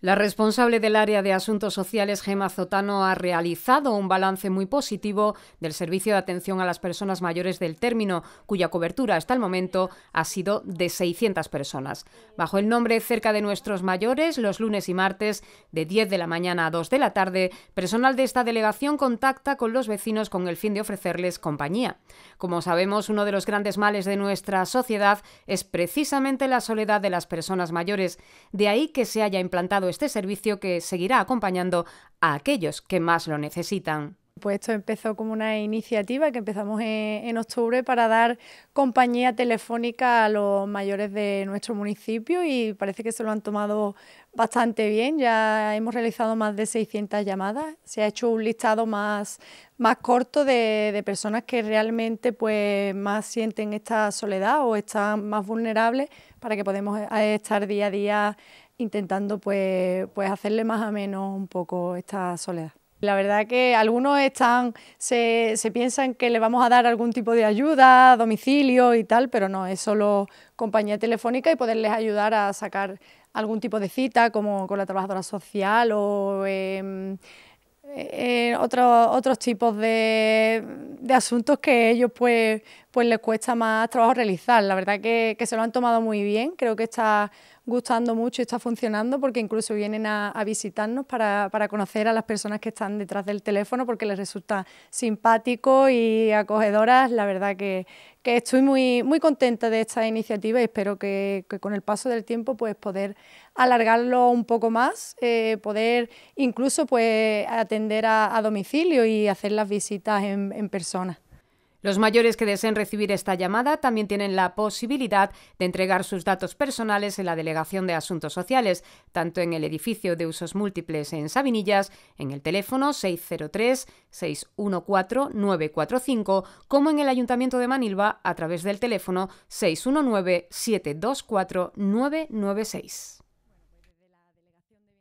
La responsable del área de asuntos sociales, Gema Zotano, ha realizado un balance muy positivo del servicio de atención a las personas mayores del término, cuya cobertura hasta el momento ha sido de 600 personas. Bajo el nombre Cerca de nuestros mayores, los lunes y martes, de 10 de la mañana a 2 de la tarde, personal de esta delegación contacta con los vecinos con el fin de ofrecerles compañía. Como sabemos, uno de los grandes males de nuestra sociedad es precisamente la soledad de las personas mayores. De ahí que se haya implantado este servicio que seguirá acompañando a aquellos que más lo necesitan. Pues esto empezó como una iniciativa que empezamos en, octubre para dar compañía telefónica a los mayores de nuestro municipio y parece que se lo han tomado bastante bien. Ya hemos realizado más de 600 llamadas. Se ha hecho un listado más, más corto de, personas que realmente pues, más sienten esta soledad o están más vulnerables para que podamos eh, estar día a día intentando pues, pues hacerle más a menos un poco esta soledad. La verdad que algunos están, se, piensan que le vamos a dar algún tipo de ayuda, domicilio y tal, pero no, es solo compañía telefónica y poderles ayudar a sacar algún tipo de cita, como con la trabajadora social o em, eh, otros tipos de, de asuntos que ellos pues, pues les cuesta más trabajo realizar. La verdad que, que, se lo han tomado muy bien, creo que está gustando mucho y está funcionando porque incluso vienen a, visitarnos para, para, conocer a las personas que están detrás del teléfono porque les resulta simpático y acogedoras. La verdad que, estoy muy, muy contenta de esta iniciativa y espero que, con el paso del tiempo pues poder alargarlo un poco más, eh, poder incluso pues atender a, domicilio y hacer las visitas en persona. Los mayores que deseen recibir esta llamada también tienen la posibilidad de entregar sus datos personales en la Delegación de Asuntos Sociales, tanto en el edificio de usos múltiples en Sabinillas, en el teléfono 603-614-945, como en el Ayuntamiento de Manilva a través del teléfono 619-724-996.